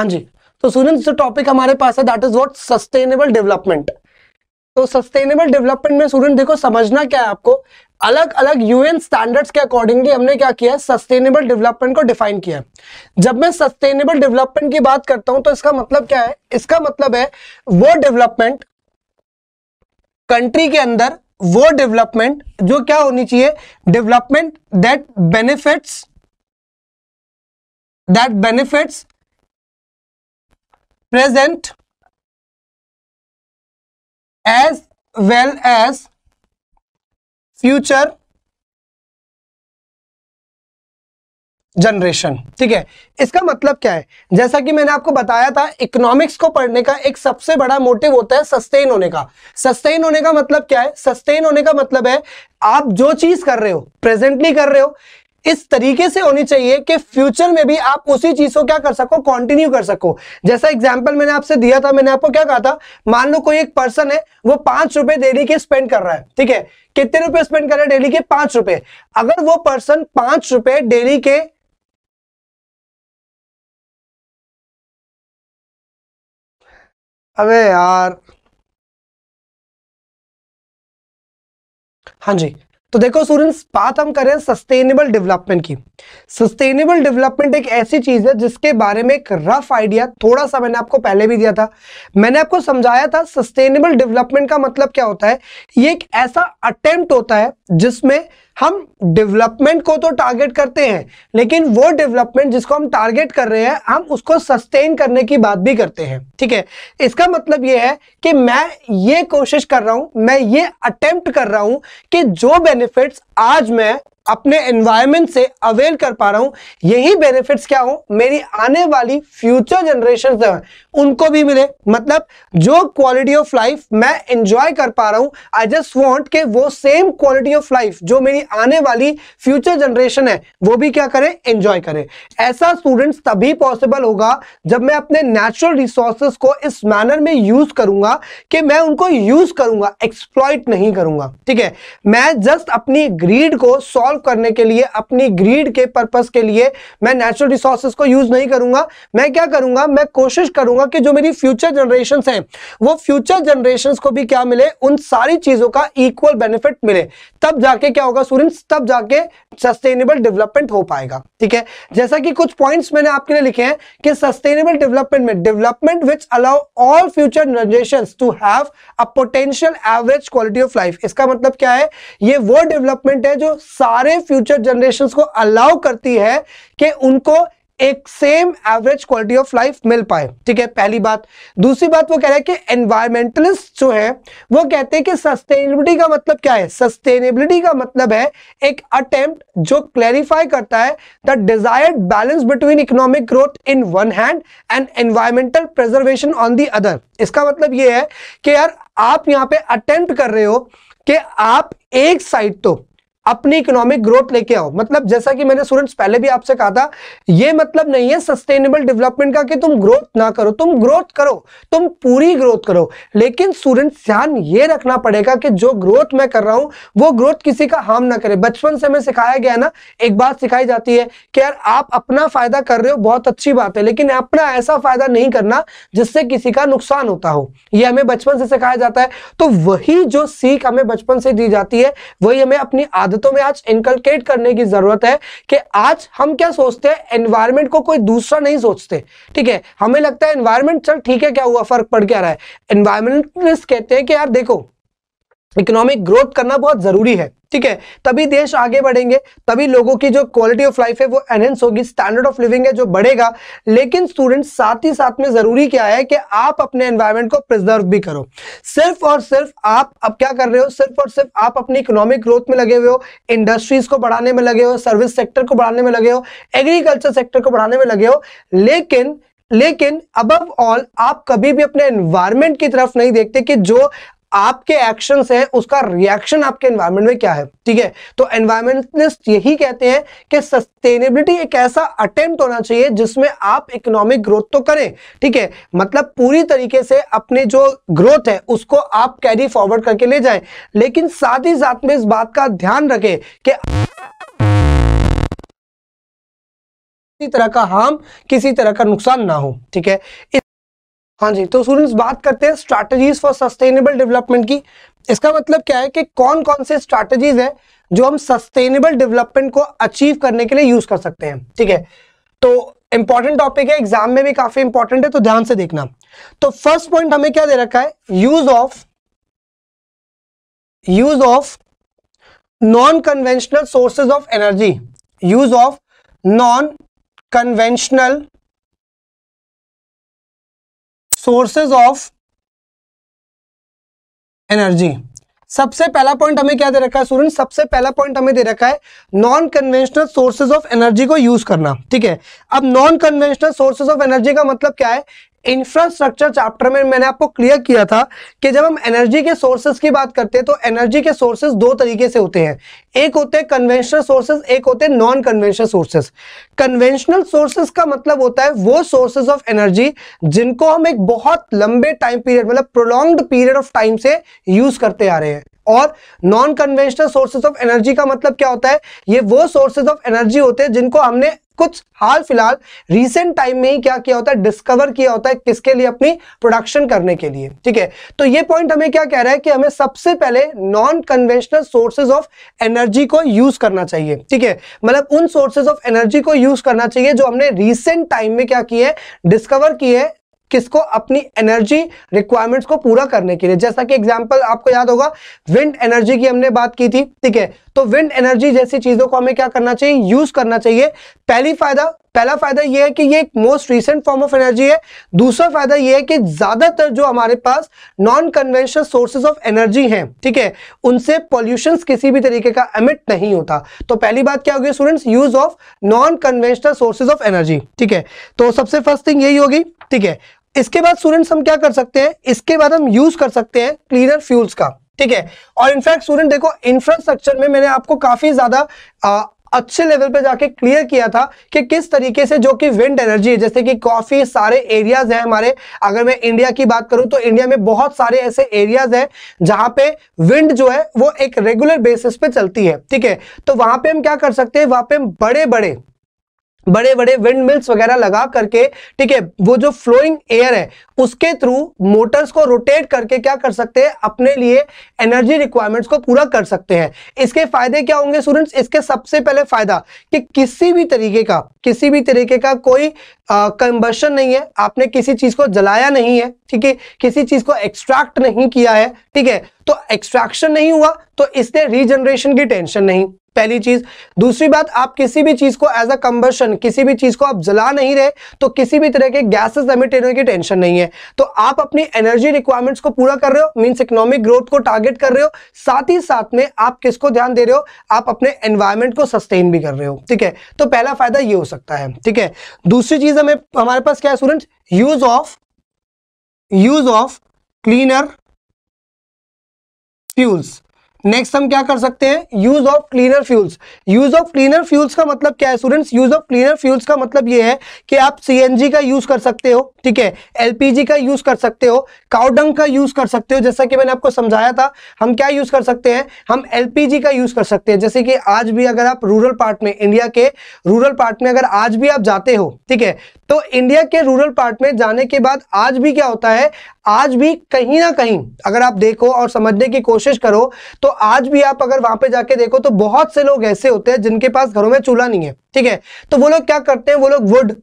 हाँ जी तो सूरज जो टॉपिक हमारे पास है that is what sustainable development तो सस्टेनेबल डेवलपमेंट में स्टूडेंट देखो समझना क्या है आपको अलग अलग यूएन स्टैंडर्ड्स के अकॉर्डिंगली हमने क्या किया है सस्टेनेबल डेवलपमेंट को डिफाइन किया है जब मैं सस्टेनेबल डेवलपमेंट की बात करता हूं तो इसका मतलब क्या है इसका मतलब है वो डेवलपमेंट कंट्री के अंदर वो डेवलपमेंट जो क्या होनी चाहिए development that benefits that benefits present as well as future generation ठीक है इसका मतलब क्या है जैसा कि मैंने आपको बताया था इकोनॉमिक्स को पढ़ने का एक सबसे बड़ा मोटिव होता है सस्टेन होने का सस्टेन होने का मतलब क्या है सस्टेन होने का मतलब है आप जो चीज कर रहे हो प्रेजेंटली कर रहे हो इस तरीके से होनी चाहिए कि फ्यूचर में भी आप उसी चीज को क्या कर सको कंटिन्यू कर सको जैसा एग्जांपल मैंने आपसे दिया था मैंने आपको क्या कहा था मान लो कोई एक पर्सन है वो पांच रुपए डेली के स्पेंड कर रहा है ठीक है कितने रुपए स्पेंड कर रहा है डेली के पांच रुपए अगर वो पर्सन पांच रुपए डेली के अरे यार हाँ जी तो देखो स्टूडेंट्स बात हम करें सस्टेनेबल डेवलपमेंट की सस्टेनेबल डेवलपमेंट एक ऐसी चीज है जिसके बारे में एक रफ आइडिया थोड़ा सा मैंने आपको पहले भी दिया था मैंने आपको समझाया था सस्टेनेबल डेवलपमेंट का मतलब क्या होता है ये एक ऐसा अटेम्प्ट होता है जिसमें हम डेवलपमेंट को तो टारगेट करते हैं लेकिन वो डेवलपमेंट जिसको हम टारगेट कर रहे हैं हम उसको सस्टेन करने की बात भी करते हैं ठीक है इसका मतलब ये है कि मैं ये कोशिश कर रहा हूं मैं ये अटेम्प्ट कर रहा हूं कि जो बेनिफिट बेनिफिट्स आज मैं अपने एनवायरमेंट से अवेल कर पा रहा हूं यही बेनिफिट्स क्या हो मेरी आने वाली फ्यूचर जनरेशन जो है उनको भी मिले मतलब जो क्वालिटी ऑफ लाइफ मैं एंजॉय कर पा रहा हूं आई जस्ट वॉन्ट के वो सेम क्वालिटी ऑफ लाइफ जो मेरी आने वाली फ्यूचर जनरेशन है वो भी क्या करे एंजॉय करे ऐसा स्टूडेंट्स तभी पॉसिबल होगा जब मैं अपने नेचुरल रिसोर्सेस को इस मैनर में यूज करूंगा कि मैं उनको यूज करूंगा एक्सप्लॉइट नहीं करूंगा ठीक है मैं जस्ट अपनी ग्रीड को सॉल्व करने के लिए अपनी ग्रीड के पर्पस के लिए मैं नेचुरल रिसोर्सेज को यूज नहीं करूंगा मैं क्या करूंगा मैं कोशिश करूंगा कि जो मेरी फ्यूचर जनरेशन है वो फ्यूचर जनरेशन को भी क्या मिले उन सारी चीजों का इक्वल बेनिफिट मिले तब जाके क्या होगा स्टूडेंट्स तब जाके सस्टेनेबल डेवलपमेंट हो पाएगा ठीक है जैसा कि कुछ पॉइंट्स मैंने आपके लिए लिखे हैं कि सस्टेनेबल डेवलपमेंट में development which allow all future generation to have a potential average quality of life इसका मतलब क्या है ये वो डेवलपमेंट है जो सारे सारे फ्यूचर जनरेशन को अलाउ करती है कि उनको एक same average quality of life मिल पाए ठीक है पहली बात दूसरी बात वो कह रहा है कि एनवायरमेंटलिस्ट जो है वो कहते हैं कि सस्टेनेबिलिटी का मतलब क्या है सस्टेनेबिलिटी का मतलब है एक अटेम्प्ट जो क्लैरिफाई करता है the desired balance between economic growth in one hand and environmental preservation on the other इसका मतलब ये है कि यार आप यहाँ पे अटेम्प्ट कर रहे हो कि आप एक साइड तो अपनी इकोनॉमिक ग्रोथ लेके आओ मतलब जैसा कि मैंने स्टूडेंट्स पहले भी आपसे कहा था ये मतलब नहीं है सस्टेनेबल डेवलपमेंट का कि तुम ग्रोथ ना करो तुम ग्रोथ करो तुम पूरी ग्रोथ करो लेकिन स्टूडेंट्स ध्यान ये रखना पड़ेगा कि जो ग्रोथ मैं कर रहा हूं वो ग्रोथ किसी का हार्म ना करे बचपन से हमें सिखाया गया ना एक बात सिखाई जाती है कि यार आप अपना फायदा कर रहे हो बहुत अच्छी बात है लेकिन अपना ऐसा फायदा नहीं करना जिससे किसी का नुकसान होता हो यह हमें बचपन से सिखाया जाता है तो वही जो सीख हमें बचपन से दी जाती है वही हमें अपनी आदत आदतों में आज इनकलकेट करने की जरूरत है कि आज हम क्या सोचते हैं एनवायरमेंट को कोई दूसरा नहीं सोचते ठीक है हमें लगता है एनवायरमेंट चल ठीक है क्या हुआ फर्क पड़ क्या रहा है एनवायरमेंटलिस्ट कहते हैं कि यार देखो इकोनॉमिक ग्रोथ करना बहुत जरूरी है ठीक है तभी देश आगे बढ़ेंगे तभी लोगों की जो क्वालिटी ऑफ लाइफ है वो एनहेंस होगी स्टैंडर्ड ऑफ लिविंग है जो बढ़ेगा लेकिन स्टूडेंट साथ ही साथ में जरूरी क्या है कि आप अपने एनवायरमेंट को प्रिजर्व भी करो सिर्फ और सिर्फ आप अब क्या कर रहे हो सिर्फ और सिर्फ आप अपनी इकोनॉमिक ग्रोथ में लगे हुए हो इंडस्ट्रीज को बढ़ाने में लगे हो सर्विस सेक्टर को बढ़ाने में लगे हो एग्रीकल्चर सेक्टर को बढ़ाने में लगे हो लेकिन लेकिन अब ऑल आप कभी भी अपने एनवायरमेंट की तरफ नहीं देखते कि जो आपके एक्शन है उसका रिएक्शन आपके एनवायरमेंट में क्या है ठीक है तो एनवायरमेंटलिस्ट यही कहते हैं कि सस्टेनेबिलिटी एक ऐसा अटेम्प्ट होना चाहिए जिसमें आप इकोनॉमिक ग्रोथ तो करें ठीक है मतलब पूरी तरीके से अपने जो ग्रोथ है उसको आप कैरी फॉरवर्ड करके ले जाए लेकिन साथ ही साथ में इस बात का ध्यान रखें कि किसी तरह का हार्म किसी तरह का नुकसान ना हो ठीक है हाँ जी तो स्टूडेंट्स बात करते हैं स्ट्रैटेजीज फॉर सस्टेनेबल डेवलपमेंट की इसका मतलब क्या है कि कौन कौन से स्ट्रैटेजीज है जो हम सस्टेनेबल डेवलपमेंट को अचीव करने के लिए यूज कर सकते हैं ठीक है तो इंपॉर्टेंट टॉपिक है एग्जाम में भी काफी इंपॉर्टेंट है तो ध्यान से देखना तो फर्स्ट पॉइंट हमें क्या दे रखा है use of use of non conventional sources of energy use of non conventional sources of energy सबसे पहला पॉइंट हमें क्या दे रखा है स्टूडेंट सबसे पहला पॉइंट हमें दे रखा है non conventional sources of energy को यूज करना ठीक है अब non conventional sources of energy का मतलब क्या है इंफ्रास्ट्रक्चर चैप्टर में मैंने आपको क्लियर किया था कि जब हम एनर्जी के सोर्सेज की बात करते हैं तो एनर्जी के सोर्सेज दो तरीके से होते हैं एक होते हैं कन्वेंशनल सोर्सेज एक होते हैं non conventional sources conventional sources का मतलब होता है वो सोर्सेज ऑफ एनर्जी जिनको हम एक बहुत लंबे टाइम पीरियड मतलब प्रोलॉन्ग्ड पीरियड ऑफ टाइम से यूज करते आ रहे हैं और non conventional sources of energy का मतलब क्या होता है ये वो सोर्सेज ऑफ एनर्जी होते हैं जिनको हमने कुछ हाल फिलहाल रीसेंट टाइम में ही क्या किया होता है डिस्कवर किया होता है किसके लिए अपनी प्रोडक्शन करने के लिए ठीक है तो ये पॉइंट हमें क्या कह रहा है कि हमें सबसे पहले non conventional sources of energy को यूज करना चाहिए ठीक है मतलब उन सोर्सेज ऑफ एनर्जी को यूज करना चाहिए जो हमने रिसेंट टाइम में क्या किया है डिस्कवर किए किसको अपनी एनर्जी रिक्वायरमेंट्स को पूरा करने के लिए जैसा कि एग्जांपल आपको याद होगा विंड एनर्जी की हमने बात की थी ठीक है तो विंड एनर्जी जैसी चीजों को हमें क्या करना चाहिए यूज करना चाहिए पहली फायदा पहला फायदा यह है कि ये एक most recent form of energy है दूसरा फायदा यह है कि ज्यादातर जो हमारे पास non conventional sources of energy हैं ठीक है उनसे पॉल्यूशन किसी भी तरीके का एमिट नहीं होता तो पहली बात क्या होगी students use of non conventional sources of energy ठीक है तो सबसे फर्स्ट थिंग यही होगी ठीक है इसके बाद स्टूडेंट्स हम क्या कर सकते हैं इसके बाद हम यूज कर सकते हैं क्लीनर फ्यूल्स का ठीक है और इनफैक्ट स्टूडेंट देखो इंफ्रास्ट्रक्चर में मैंने आपको काफी ज्यादा अच्छे लेवल पे जाके क्लियर किया था कि किस तरीके से जो कि विंड एनर्जी है जैसे कि काफ़ी सारे एरियाज हैं हमारे अगर मैं इंडिया की बात करूं तो इंडिया में बहुत सारे ऐसे एरियाज हैं जहां पे विंड जो है वो एक रेगुलर बेसिस पे चलती है ठीक है तो वहां पे हम क्या कर सकते हैं वहां पे हम बड़े बड़े बड़े बड़े विंड मिल्स वगैरह लगा करके ठीक है वो जो फ्लोइंग एयर है उसके थ्रू मोटर्स को रोटेट करके क्या कर सकते हैं अपने लिए एनर्जी रिक्वायरमेंट्स को पूरा कर सकते हैं इसके फायदे क्या होंगे स्टूडेंट्स इसके सबसे पहले फायदा कि किसी भी तरीके का किसी भी तरीके का कोई कंबशन नहीं है आपने किसी चीज को जलाया नहीं है ठीक है किसी चीज को एक्सट्रैक्ट नहीं किया है ठीक है तो एक्सट्रैक्शन नहीं हुआ तो इसलिए रीजनरेशन की टेंशन नहीं पहली चीज दूसरी बात आप किसी भी चीज को एज अ कंबर्शन किसी भी चीज को आप जला नहीं रहे तो किसी भी तरह के गैसेस एमिट होने की टेंशन नहीं है तो आप अपनी एनर्जी रिक्वायरमेंट्स को पूरा कर रहे हो मींस इकोनॉमिक ग्रोथ को टारगेट कर रहे हो साथ ही साथ में आप किसको ध्यान दे रहे हो आप अपने एनवायरमेंट को सस्टेन भी कर रहे हो ठीक है तो पहला फायदा ये हो सकता है ठीक है दूसरी चीज हमें हमारे पास क्या है student use of use of cleaner fuels next हम क्या कर सकते हैं use of cleaner fuels use of cleaner fuels का मतलब क्या है students use of cleaner fuels का मतलब ये है कि आप सीएनजी का यूज कर सकते हो ठीक है एलपीजी का यूज कर सकते हो काउडंग का यूज कर सकते हो जैसा कि मैंने आपको समझाया था हम क्या यूज कर सकते हैं हम एलपीजी का यूज कर सकते हैं जैसे कि आज भी अगर आप रूरल पार्ट में इंडिया के रूरल पार्ट में अगर आज भी आप जाते हो ठीक है तो इंडिया के रूरल पार्ट में जाने के बाद आज भी क्या होता है आज भी कहीं ना कहीं अगर आप देखो और समझने की कोशिश करो तो आज भी आप अगर वहां पे जाके देखो तो बहुत से लोग ऐसे होते हैं जिनके पास घरों में चूल्हा नहीं है ठीक है तो वो लोग क्या करते हैं वो लोग वुड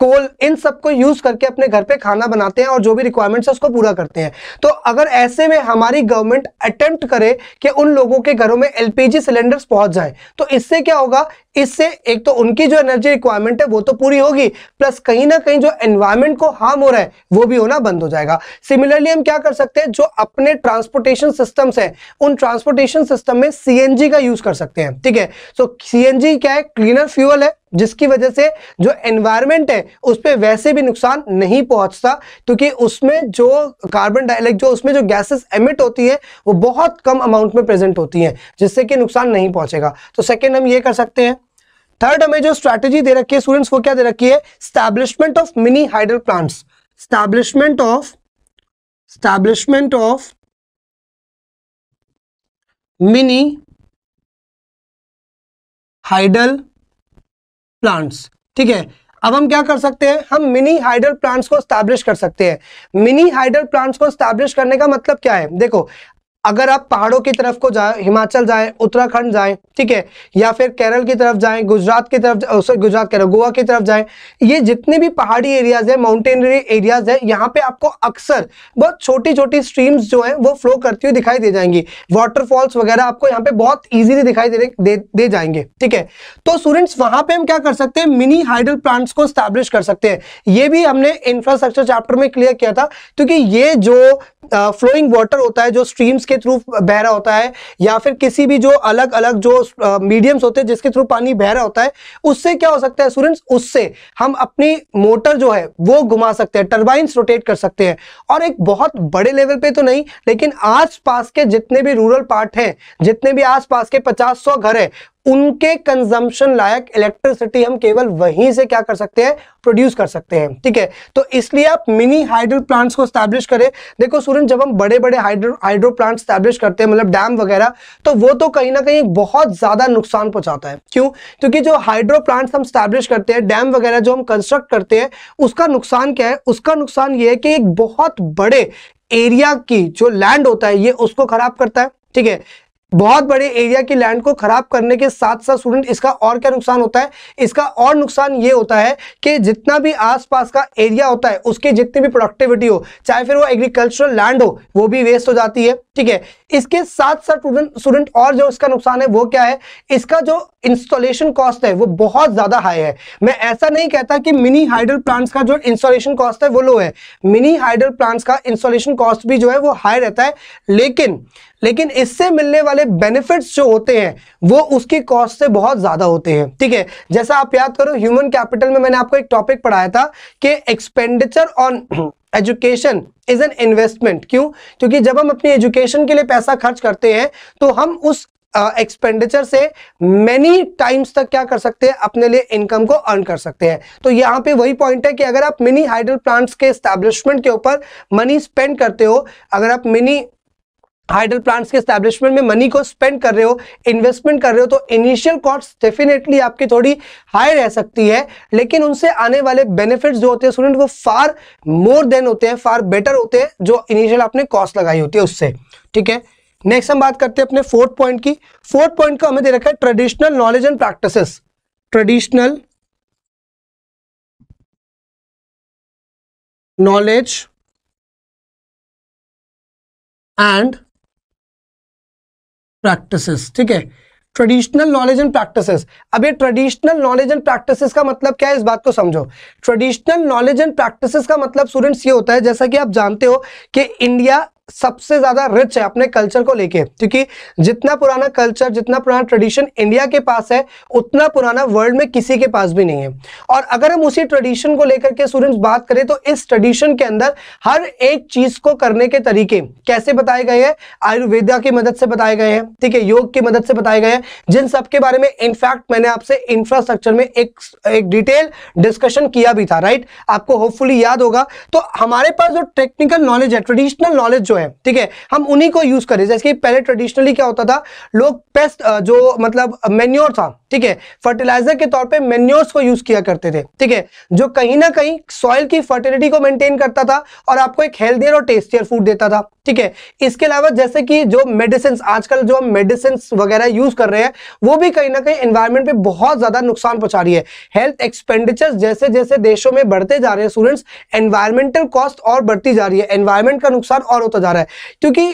कोल इन सबको यूज करके अपने घर पे खाना बनाते हैं और जो भी रिक्वायरमेंट्स है उसको पूरा करते हैं तो अगर ऐसे में हमारी गवर्नमेंट अटेम्प्ट करे कि उन लोगों के घरों में एलपीजी सिलेंडर्स पहुंच जाए तो इससे क्या होगा इससे एक तो उनकी जो एनर्जी रिक्वायरमेंट है वो तो पूरी होगी प्लस कहीं ना कहीं जो एनवायरमेंट को हार्म हो रहा है वो भी होना बंद हो जाएगा सिमिलरली हम क्या कर सकते हैं जो अपने ट्रांसपोर्टेशन सिस्टम्स हैं उन ट्रांसपोर्टेशन सिस्टम में सीएनजी का यूज कर सकते हैं ठीक है सो सीएनजी क्या है क्लीनर फ्यूअल है जिसकी वजह से जो एनवायरमेंट है उस पर वैसे भी नुकसान नहीं पहुंचता क्योंकि उसमें जो कार्बन डाइलेक्ट जो उसमें जो गैसेस एमिट होती है वो बहुत कम अमाउंट में प्रेजेंट होती है जिससे कि नुकसान नहीं पहुंचेगा तो सेकेंड हम ये कर सकते हैं थर्ड हमें जो स्ट्रैटेजी दे रखी है स्टूडेंट्स वो क्या दे रखी है establishment of mini hydel plants establishment of establishment of mini hydel plants ठीक है अब हम क्या कर सकते हैं हम मिनी हाइडल प्लांट्स को स्टैब्लिश कर सकते हैं मिनी हाइडल प्लांट्स को स्टैब्लिश करने का मतलब क्या है देखो अगर आप पहाड़ों की तरफ को जाए हिमाचल जाए उत्तराखंड जाए ठीक है या फिर केरल की तरफ जाए गुजरात की तरफ गुजरात कह रहे गोवा की तरफ जाए ये जितने भी पहाड़ी एरियाज है माउंटेनरी एरियाज है यहाँ पे आपको अक्सर बहुत छोटी छोटी स्ट्रीम्स जो है वो फ्लो करती हुई दिखाई दे जाएंगी वाटरफॉल्स वगैरह आपको यहाँ पे बहुत ईजिली दिखाई दे, दे, दे जाएंगे ठीक है तो स्टूडेंट्स वहां पर हम क्या कर सकते हैं मिनी हाइड्रल प्लांट्स को स्टैब्लिश कर सकते हैं ये भी हमने इंफ्रास्ट्रक्चर चैप्टर में क्लियर किया था क्योंकि ये जो फ्लोइंग वाटर होता है जो स्ट्रीम्स के के थ्रू बह रहा होता है या फिर किसी भी जो अलग अलग जो मीडियम्स होते हैं जिसके थ्रू पानी बह रहा होता है उससे क्या हो सकता है स्टूडेंट्स उससे हम अपनी मोटर जो है वो घुमा सकते हैं टर्बाइन रोटेट कर सकते हैं और एक बहुत बड़े लेवल पे तो नहीं लेकिन आस के जितने भी रूरल पार्ट हैं जितने भी आस के पचास सौ घर है उनके कंजम्पशन लायक इलेक्ट्रिसिटी हम केवल वहीं से क्या कर सकते हैं प्रोड्यूस कर सकते हैं ठीक है तो इसलिए आप मिनी हाइड्रो प्लांट्स को स्टैब्लिश करें देखो सूरज जब हम बड़े बड़े हाइड्रो हाइड्रो प्लांट स्टैब्लिश करते हैं मतलब डैम वगैरह तो वो तो कहीं ना कहीं बहुत ज़्यादा नुकसान पहुंचाता है क्यों क्योंकि जो हाइड्रो प्लांट्स हम स्टैब्लिश करते हैं डैम वगैरह जो हम कंस्ट्रक्ट करते हैं उसका नुकसान क्या है उसका नुकसान ये है कि एक बहुत बड़े एरिया की जो लैंड होता है ये उसको खराब करता है ठीक है बहुत बड़े एरिया की लैंड को खराब करने के साथ साथ स्टूडेंट इसका और क्या नुकसान होता है इसका और नुकसान ये होता है कि जितना भी आसपास का एरिया होता है उसकी जितनी भी प्रोडक्टिविटी हो चाहे फिर वो एग्रीकल्चरल लैंड हो वो भी वेस्ट हो जाती है ठीक है इसके साथ साथ स्टूडेंट स्टूडेंट और जो इसका नुकसान है वो क्या है इसका जो इंस्टॉलेशन कॉस्ट है वो बहुत ज़्यादा हाई है मैं ऐसा नहीं कहता कि मिनी हाइड्रल प्लांट्स का जो इंस्टॉलेशन कॉस्ट है वो लो है मिनी हाइड्रल प्लांट्स का इंस्टॉलेशन कॉस्ट भी जो है वो हाई रहता है लेकिन लेकिन इससे मिलने वाले वाले बेनिफिट्स जो होते हैं वो उसकी कॉस्ट से बहुत ज़्यादा होते हैं ठीक है जैसा आप याद करो ह्यूमन कैपिटल में मैंने आपको एक टॉपिक पढ़ाया था कि expenditure on education is an investment क्यों क्योंकि जब हम अपनी एजुकेशन के लिए पैसा खर्च करते हैं तो हम उस एक्सपेंडिचर uh, से मेनी टाइम्स तक क्या कर सकते हैं अपने लिए इनकम को अर्न कर सकते हैं तो यहाँ पे वही पॉइंट है कि अगर आप मिनी हाइड्रल प्लांट्स के एस्टेब्लिशमेंट के ऊपर मनी स्पेंड करते हो अगर आप मिनी हाइडल प्लांट्स के स्टैब्लिशमेंट में मनी को स्पेंड कर रहे हो इन्वेस्टमेंट कर रहे हो तो इनिशियल कॉस्ट डेफिनेटली आपकी थोड़ी हाई रह सकती है लेकिन उनसे आने वाले बेनिफिट्स जो होते हैं स्टूडेंट वो फार मोर देन होते हैं फार बेटर होते हैं जो इनिशियल आपने कॉस्ट लगाई होती है उससे ठीक है नेक्स्ट हम बात करते हैं अपने फोर्थ पॉइंट की फोर्थ पॉइंट को हमें दे रखा है traditional knowledge and practice traditional knowledge and practices ठीक है ट्रेडिशनल नॉलेज एंड प्रैक्टिसेस अब ये ट्रेडिशनल नॉलेज एंड प्रैक्टिसेस का मतलब क्या है इस बात को समझो ट्रेडिशनल नॉलेज एंड प्रैक्टिसेस का मतलब स्टूडेंट्स ये होता है जैसा कि आप जानते हो कि इंडिया सबसे ज्यादा रिच है अपने कल्चर को लेके क्योंकि जितना पुराना कल्चर जितना पुराना ट्रेडिशन इंडिया के पास है उतना पुराना वर्ल्ड में किसी के पास भी नहीं है और अगर हम उसी ट्रेडिशन को लेकर के स्टूडेंट्स बात करें तो इस ट्रेडिशन के अंदर हर एक चीज को करने के तरीके कैसे बताए गए हैं आयुर्वेदा की मदद से बताए गए हैं ठीक है योग की मदद से बताए गए हैं जिन सबके बारे में इनफैक्ट मैंने आपसे इंफ्रास्ट्रक्चर में एक एक डिटेल डिस्कशन किया भी था राइट आपको होपफुली याद होगा तो हमारे पास जो टेक्निकल नॉलेज है ट्रेडिशनल नॉलेज जो है ठीक है हम उन्हीं को यूज करें जैसे कि पहले ट्रेडिशनली क्या होता था लोग पेस्ट जो मतलब मेन्योर था ठीक है फर्टिलाइजर के तौर पे मेन्योर्स को यूज किया करते थे ठीक है जो कहीं ना कहीं सॉइल की फर्टिलिटी को मेंटेन करता था और आपको एक हेल्थियर और टेस्टियर फूड देता था ठीक है इसके अलावा जैसे कि जो मेडिसिन आजकल जो हम मेडिसिन वगैरह यूज कर रहे हैं वो भी कहीं ना कहीं एनवायरमेंट पे बहुत ज्यादा नुकसान पहुंचा रही है हेल्थ एक्सपेंडिचर जैसे जैसे देशों में बढ़ते जा रहे हैं स्टूडेंट्स एनवायरमेंटल कॉस्ट और बढ़ती जा रही है एनवायरमेंट का नुकसान और होता जा रहा है क्योंकि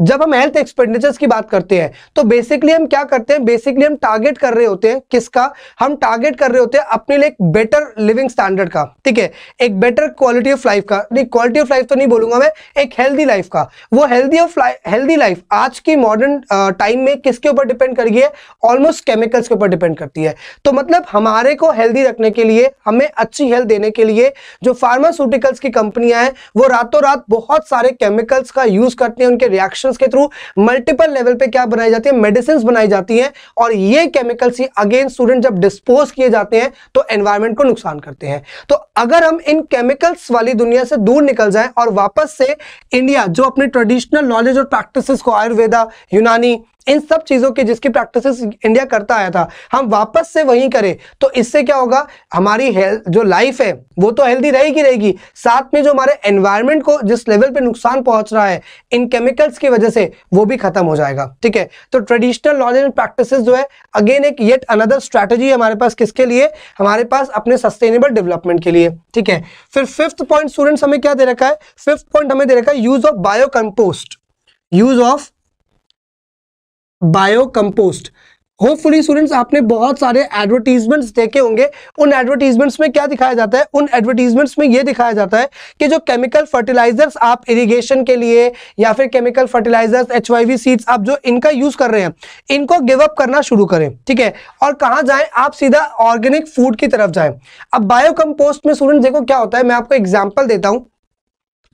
जब हम हेल्थ एक्सपेंडिचर्स की बात करते हैं तो बेसिकली हम क्या करते हैं बेसिकली हम टारगेट कर रहे होते हैं किसका हम टारगेट कर रहे होते हैं अपने लिए एक बेटर लिविंग स्टैंडर्ड का ठीक है एक बेटर क्वालिटी ऑफ लाइफ का नहीं क्वालिटी ऑफ लाइफ तो नहीं बोलूंगा मैं एक हेल्दी लाइफ का वो हेल्दी ऑफ हेल्दी लाइफ आज की मॉडर्न टाइम में किसके ऊपर डिपेंड गई है ऑलमोस्ट केमिकल्स के ऊपर डिपेंड करती है तो मतलब हमारे को हेल्दी रखने के लिए हमें अच्छी हेल्थ देने के लिए जो फार्मास्यूटिकल्स की कंपनियां हैं वो रातों रात बहुत सारे केमिकल्स का यूज करते हैं उनके रिएक्शन केमिकल्स के थ्रू मल्टीपल लेवल पे क्या बनाई जाती है मेडिसिन बनाई जाती है और ये केमिकल्स ही अगेन स्टूडेंट जब डिस्पोज किए जाते हैं तो एनवायरमेंट को नुकसान करते हैं तो अगर हम इन केमिकल्स वाली दुनिया से दूर निकल जाए और वापस से इंडिया जो अपने ट्रेडिशनल नॉलेज और प्रैक्टिस को आयुर्वेदा यूनानी इन सब चीज़ों की जिसकी प्रैक्टिस इंडिया करता आया था हम वापस से वही करें तो इससे क्या होगा हमारी जो लाइफ है वो तो हेल्दी रहेगी रहेगी साथ में जो हमारे एनवायरमेंट को जिस लेवल पे नुकसान पहुंच रहा है इन केमिकल्स की वजह से वो भी खत्म हो जाएगा ठीक है तो ट्रेडिशनल नॉलेज एंड प्रैक्टिस जो है अगेन एक येट अनदर स्ट्रैटेजी है हमारे पास किसके लिए हमारे पास अपने सस्टेनेबल डेवलपमेंट के लिए ठीक है फिर फिफ्थ पॉइंट स्टूडेंट्स हमें क्या दे रखा है फिफ्थ पॉइंट हमें दे रखा है use of bio compost use of bio compost hopefully students आपने बहुत सारे एडवर्टीजमेंट्स देखे होंगे उन एडवर्टीजमेंट्स में क्या दिखाया जाता है उन एडवर्टीजमेंट्स में ये दिखाया जाता है कि जो केमिकल फर्टिलाइजर्स आप इरिगेशन के लिए या फिर केमिकल फर्टिलाइजर्स एच सीड्स आप जो इनका यूज कर रहे हैं इनको गिव अप करना शुरू करें ठीक है और कहाँ जाए आप सीधा ऑर्गेनिक फूड की तरफ जाए अब बायो कम्पोस्ट में स्टूडेंट देखो क्या होता है मैं आपको एग्जाम्पल देता हूँ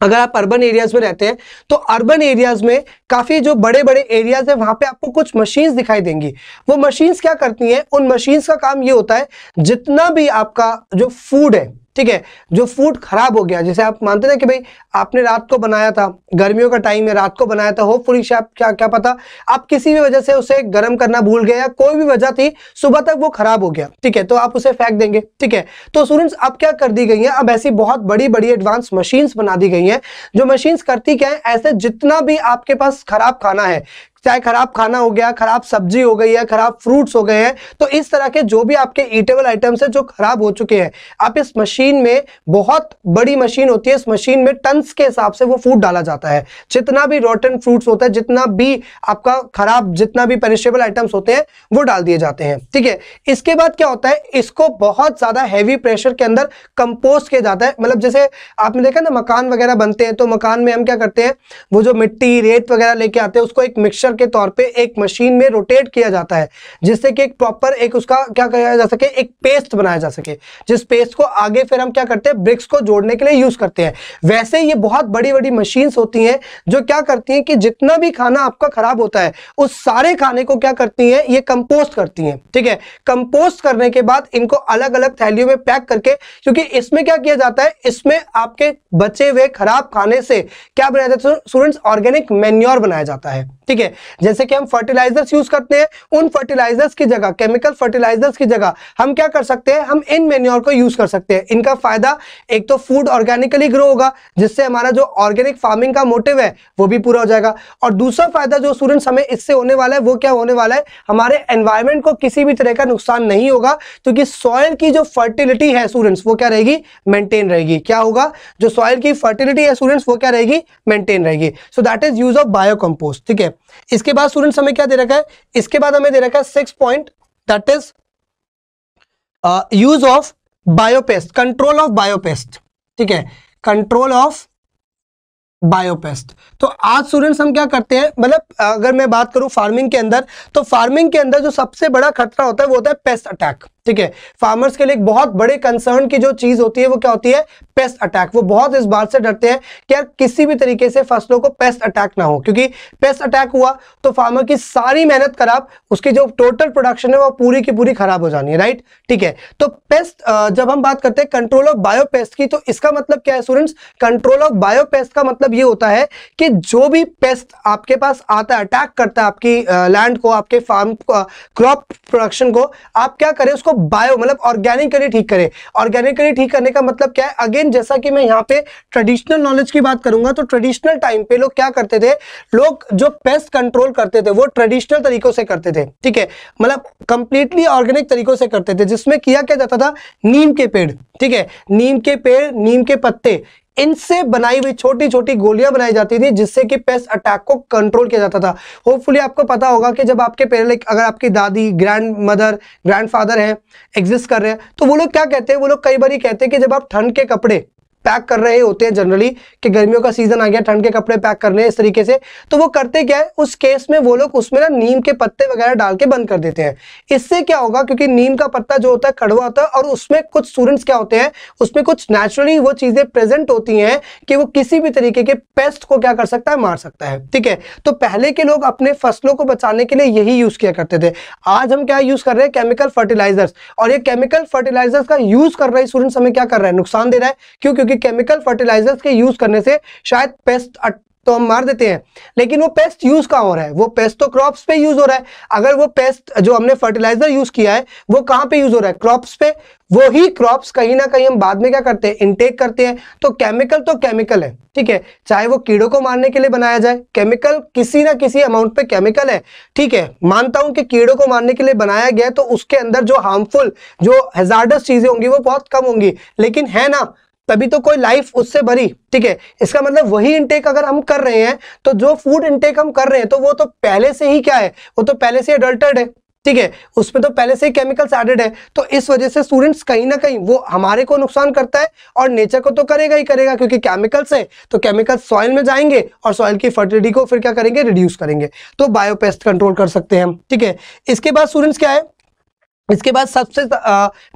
अगर आप अर्बन एरियाज में रहते हैं तो अर्बन एरियाज में काफ़ी जो बड़े बड़े एरियाज है वहां पे आपको कुछ मशीन्स दिखाई देंगी वो मशीन्स क्या करती हैं उन मशीन्स का काम ये होता है जितना भी आपका जो फूड है ठीक है जो फूड खराब हो गया जैसे आप मानते ना कि भाई आपने रात को बनाया था गर्मियों का टाइम है रात को बनाया था होपफुली आप क्या क्या पता आप किसी भी वजह से उसे गर्म करना भूल गए या कोई भी वजह थी सुबह तक वो खराब हो गया ठीक है तो आप उसे फेंक देंगे ठीक है तो स्टूडेंट्स अब क्या कर दी गई है अब ऐसी बहुत बड़ी बड़ी एडवांस मशीन्स बना दी गई हैं जो मशीन्स करती क्या है ऐसे जितना भी आपके पास खराब खाना है चाहे खराब खाना हो गया खराब सब्जी हो गई है खराब फ्रूट्स हो गए हैं तो इस तरह के जो भी आपके ईटेबल आइटम्स हैं जो खराब हो चुके हैं आप इस मशीन में बहुत बड़ी मशीन होती है इस मशीन में टन्स के हिसाब से वो फूड डाला जाता है जितना भी रोटन फ्रूट्स होता है जितना भी आपका खराब जितना भी पेरिशेबल आइटम्स होते हैं वो डाल दिए जाते हैं ठीक है इसके बाद क्या होता है इसको बहुत ज्यादा हैवी प्रेशर के अंदर कंपोस्ट किया जाता है मतलब जैसे आपने देखा ना मकान वगैरह बनते हैं तो मकान में हम क्या करते हैं वो जो मिट्टी रेत वगैरह लेके आते हैं उसको एक मिक्सर के तौर पे एक मशीन में रोटेट किया जाता है जिससे कि एक प्रॉपर एक उसका क्या कहा जा सके एक पेस्ट बनाया जा सके जिस पेस्ट को आगे फिर हम क्या करते हैं ब्रिक्स को जोड़ने के लिए यूज करते हैं वैसे ये बहुत बड़ी बड़ी मशीन होती हैं जो क्या करती हैं कि जितना भी खाना आपका खराब होता है उस सारे खाने को क्या करती है ये कंपोस्ट करती है ठीक है कंपोस्ट करने के बाद इनको अलग अलग थैलियों में पैक करके क्योंकि इसमें क्या किया जाता है इसमें आपके बचे हुए खराब खाने से क्या बनाया जाता है स्टूडेंट्स ऑर्गेनिक मेन्योर बनाया जाता है ठीक है जैसे कि हम फर्टिलाइजर्स यूज करते हैं उन फर्टिलाइजर्स की जगह केमिकल फर्टिलाइजर्स की जगह हम क्या कर सकते हैं हम इन मेन्योर को यूज कर सकते हैं इनका फायदा एक तो फूड ऑर्गेनिकली ग्रो होगा जिससे हमारा जो ऑर्गेनिक फार्मिंग का मोटिव है वो भी पूरा हो जाएगा और दूसरा फायदा जो स्टूडेंट्स हमें इससे होने वाला है वो क्या होने वाला है हमारे एनवायरमेंट को किसी भी तरह का नुकसान नहीं होगा क्योंकि सॉयल की जो फर्टिलिटी है स्टूडेंट्स वो क्या रहेगी मेंटेन रहेगी क्या होगा जो सॉयल की फर्टिलिटी है स्टूडेंट्स वो क्या रहेगी मेंटेन रहेगी so that is use of bio compost ठीक है इसके बाद स्टूडेंट्स हमें क्या दे रखा है इसके बाद हमें दे रखा है six point that is use of biopest control of biopest ठीक है कंट्रोल ऑफ बायोपेस्ट तो आज स्टूडेंट्स हम क्या करते हैं मतलब अगर मैं बात करूं फार्मिंग के अंदर तो फार्मिंग के अंदर जो सबसे बड़ा खतरा होता है वो होता है पेस्ट अटैक ठीक है फार्मर्स के लिए एक बहुत बड़े कंसर्न की जो चीज होती है वो क्या होती है पेस्ट अटैक वो बहुत इस बात से डरते हैं कि यार किसी भी तरीके से फसलों को पेस्ट अटैक ना हो क्योंकि पेस्ट अटैक हुआ तो फार्मर की सारी मेहनत खराब उसकी जो टोटल प्रोडक्शन है वो पूरी की पूरी खराब हो जानी है राइट ठीक है तो पेस्ट जब हम बात करते हैं कंट्रोल ऑफ बायोपेस्ट की तो इसका मतलब क्या है स्टूडेंट्स कंट्रोल ऑफ बायोपेस्ट का मतलब मतलब ये होता है कि जो भी पेस्ट आपके पास आता है अटैक करता है आपकी लैंड को आपके फार्म क्रॉप प्रोडक्शन को आप क्या करें उसको बायो मतलब ऑर्गेनिकली ठीक करें ऑर्गेनिकली ठीक करने का मतलब क्या है अगेन जैसा कि मैं यहाँ पे ट्रेडिशनल नॉलेज की बात करूंगा तो ट्रेडिशनल टाइम पे लोग क्या करते थे लोग जो पेस्ट कंट्रोल करते थे वो ट्रेडिशनल तरीकों से करते थे ठीक है मतलब कंप्लीटली ऑर्गेनिक तरीकों से करते थे जिसमें किया क्या जाता था नीम के पेड़ ठीक है नीम के पेड़ नीम के पत्ते इनसे बनाई हुई छोटी छोटी गोलियां बनाई जाती थी जिससे कि पेस्ट अटैक को कंट्रोल किया जाता था होपफुली आपको पता होगा कि जब आपके पेरेंट अगर आपकी दादी ग्रैंड मदर ग्रैंड फादर है एग्जिस्ट कर रहे हैं तो वो लोग क्या कहते हैं वो लोग कई बार कहते हैं कि जब आप ठंड के कपड़े पैक कर रहे होते हैं जनरली कि गर्मियों का सीजन आ गया ठंड के कपड़े पैक करने इस तरीके से तो वो करते क्या है उस केस में वो लोग उसमें ना नीम के पत्ते वगैरह डाल के बंद कर देते हैं इससे क्या होगा क्योंकि नीम का पत्ता जो होता है कड़वा होता है और उसमें कुछ स्टूडेंट्स क्या होते हैं उसमें कुछ नेचुरली वो चीजें प्रेजेंट होती हैं कि वो किसी भी तरीके के पेस्ट को क्या कर सकता है मार सकता है ठीक है तो पहले के लोग अपने फसलों को बचाने के लिए यही यूज किया करते थे आज हम क्या यूज कर रहे हैं केमिकल फर्टिलाइजर्स और ये केमिकल फर्टिलाइजर्स का यूज कर रहे स्टूडेंट्स हमें क्या कर रहा है नुकसान दे रहा है क्यों क्योंकि केमिकल फर्टिलाइजर्स के यूज करने से शायद पेस्ट तो हम मार देते हैं लेकिन वो पेस्ट यूज कहाँ हो रहा है वो पेस्ट तो क्रॉप्स पे यूज हो रहा है अगर वो पेस्ट जो हमने फर्टिलाइजर यूज किया है वो कहाँ पे यूज हो रहा है क्रॉप्स पे वो ही क्रॉप्स कहीं ना कहीं हम बाद में क्या करते हैं इनटेक करते हैं तो केमिकल तो केमिकल है ठीक है चाहे वो कीड़ों को मारने के लिए बनाया जाए केमिकल किसी ना किसी अमाउंट पे केमिकल है ठीक है मानता हूं कि कीड़ों को मारने के लिए बनाया गया तो उसके अंदर जो हार्मफुल जो हेजार्डस चीजें होंगी वो बहुत कम होंगी लेकिन है ना तभी तो कोई लाइफ उससे भरी ठीक है इसका मतलब वही इनटेक अगर हम कर रहे हैं तो जो फूड इनटेक हम कर रहे हैं तो वो तो पहले से ही क्या है वो तो पहले से अडल्टेड है ठीक है उसमें तो पहले से ही केमिकल्स एडेड है तो इस वजह से स्टूडेंट्स कहीं ना कहीं वो हमारे को नुकसान करता है और नेचर को तो करेगा ही करेगा क्योंकि केमिकल्स है तो केमिकल्स सॉइल में जाएंगे और सॉइल की फर्टिलिटी को फिर क्या करेंगे रिड्यूस करेंगे तो बायोपेस्ट कंट्रोल कर सकते हैं हम ठीक है इसके बाद स्टूडेंट्स क्या है इसके बाद सबसे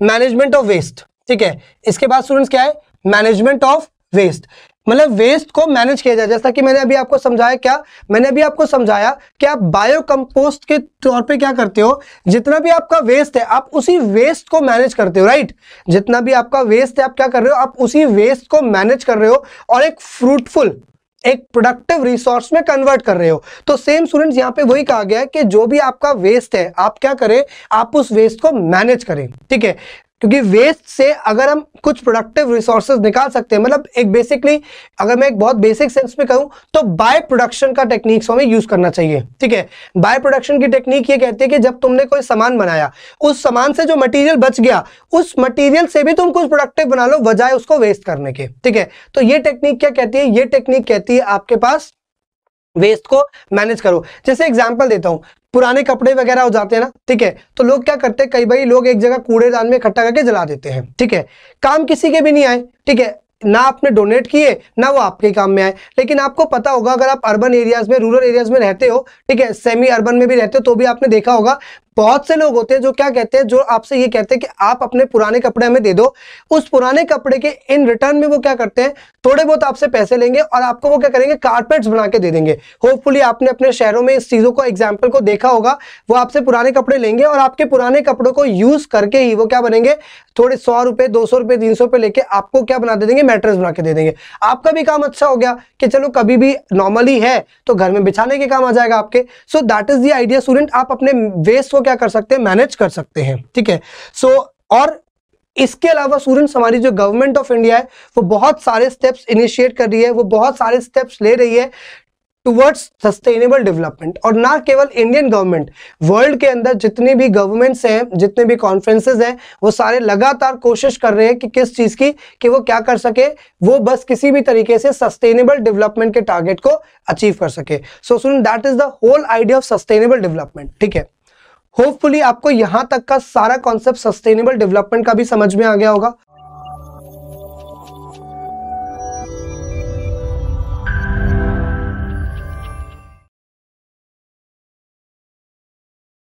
मैनेजमेंट ऑफ वेस्ट ठीक है इसके बाद स्टूडेंट्स क्या है मैनेजमेंट ऑफ वेस्ट मतलब वेस्ट को मैनेज किया जाए जैसा कि मैंने अभी आपको समझाया क्या मैंने अभी आपको समझाया कि आप बायो कंपोस्ट के तौर पे क्या करते हो जितना भी आपका वेस्ट है आप उसी वेस्ट को मैनेज करते हो राइट जितना भी आपका वेस्ट है आप क्या कर रहे हो आप उसी वेस्ट को मैनेज कर रहे हो और एक फ्रूटफुल एक प्रोडक्टिव रिसोर्स में कन्वर्ट कर रहे हो तो सेम स्टूडेंट्स यहाँ पे वही कहा गया है कि जो भी आपका वेस्ट है आप क्या करें आप उस वेस्ट को मैनेज करें ठीक है क्योंकि वेस्ट से अगर हम कुछ प्रोडक्टिव रिसोर्सेज निकाल सकते हैं मतलब एक बेसिकली अगर मैं एक बहुत बेसिक सेंस में कहूं तो बाय प्रोडक्शन का टेक्निक्स हमें यूज करना चाहिए ठीक है बाय प्रोडक्शन की टेक्निक ये कहती है कि जब तुमने कोई सामान बनाया उस सामान से जो मटीरियल बच गया उस मटीरियल से भी तुम कुछ प्रोडक्टिव बना लो बजाय उसको वेस्ट करने के ठीक है तो ये टेक्निक क्या कहती है ये टेक्निक कहती है आपके पास वेस्ट को मैनेज करो जैसे एग्जाम्पल देता हूँ पुराने कपड़े वगैरह हो जाते हैं ना ठीक है तो लोग क्या करते हैं कई बार लोग एक जगह कूड़ेदान में इकट्ठा करके जला देते हैं ठीक है काम किसी के भी नहीं आए ठीक है ना आपने डोनेट किए ना वो आपके काम में आए लेकिन आपको पता होगा अगर आप अर्बन एरियाज में रूरल एरियाज में रहते हो ठीक है सेमी अर्बन में भी रहते हो तो भी आपने देखा होगा बहुत से लोग होते हैं जो क्या कहते हैं जो आपसे ये कहते हैं कि आप अपने पुराने कपड़े हमें दे दो उस पुराने कपड़े के इन रिटर्न में वो क्या करते हैं थोड़े बहुत आपसे पैसे लेंगे और आपको वो क्या करेंगे कारपेट्स बना के दे देंगे होपफुली आपने अपने शहरों में इस चीज़ों को एग्जाम्पल को देखा होगा वो आपसे पुराने कपड़े लेंगे और आपके पुराने कपड़ों को यूज़ करके ही वो क्या बनेंगे थोड़े सौ रुपये दो सौ रुपये तीन सौ रुपये लेके आपको क्या बना दे देंगे मैट्रेस बना के दे देंगे आपका भी काम अच्छा हो गया कि चलो कभी भी नॉर्मली है तो घर में बिछाने के काम आ जाएगा आपके so that is the idea student आप अपने वेस्ट को क्या कर सकते हैं मैनेज कर सकते हैं ठीक है सो और इसके अलावा स्टूडेंट्स हमारी जो गवर्नमेंट ऑफ इंडिया है वो बहुत सारे स्टेप्स इनिशिएट कर रही है वो बहुत सारे स्टेप्स ले रही है टूवर्ड्स सस्टेनेबल डेवलपमेंट और ना केवल इंडियन गवर्नमेंट वर्ल्ड के अंदर जितने भी गवर्नमेंट्स हैं जितने भी कॉन्फ्रेंसेज हैं वो सारे लगातार कोशिश कर रहे हैं कि किस चीज़ की कि वो क्या कर सके वो बस किसी भी तरीके से सस्टेनेबल डेवलपमेंट के टारगेट को अचीव कर सके so soon that is the whole idea of sustainable development ठीक है होपफुली आपको यहां तक का सारा कॉन्सेप्ट सस्टेनेबल डेवलपमेंट का भी समझ में आ गया होगा